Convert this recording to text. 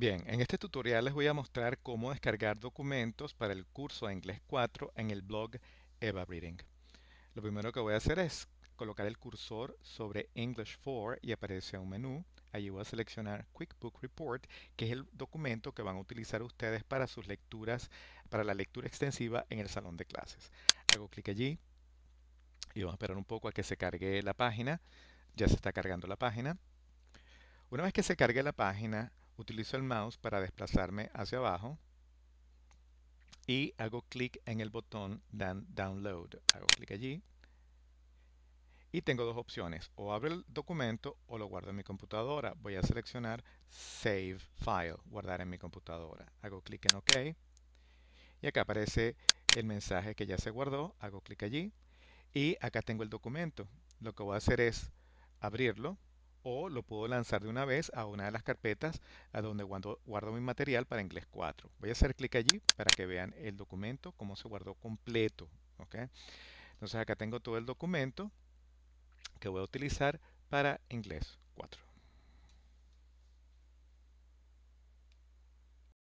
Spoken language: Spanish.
Bien, en este tutorial les voy a mostrar cómo descargar documentos para el curso de inglés 4 en el blog Eva Reading. Lo primero que voy a hacer es colocar el cursor sobre English 4 y aparece un menú. Allí voy a seleccionar QuickBook Report, que es el documento que van a utilizar ustedes para sus lecturas, para la lectura extensiva en el salón de clases. Hago clic allí y vamos a esperar un poco a que se cargue la página. Ya se está cargando la página. Una vez que se cargue la página, utilizo el mouse para desplazarme hacia abajo y hago clic en el botón Download. Hago clic allí y tengo dos opciones, o abro el documento o lo guardo en mi computadora. Voy a seleccionar Save File, guardar en mi computadora. Hago clic en OK y acá aparece el mensaje que ya se guardó. Hago clic allí y acá tengo el documento. Lo que voy a hacer es abrirlo o lo puedo lanzar de una vez a una de las carpetas a donde guardo, mi material para inglés 4. Voy a hacer clic allí para que vean el documento, cómo se guardó completo. Entonces acá tengo todo el documento que voy a utilizar para inglés 4.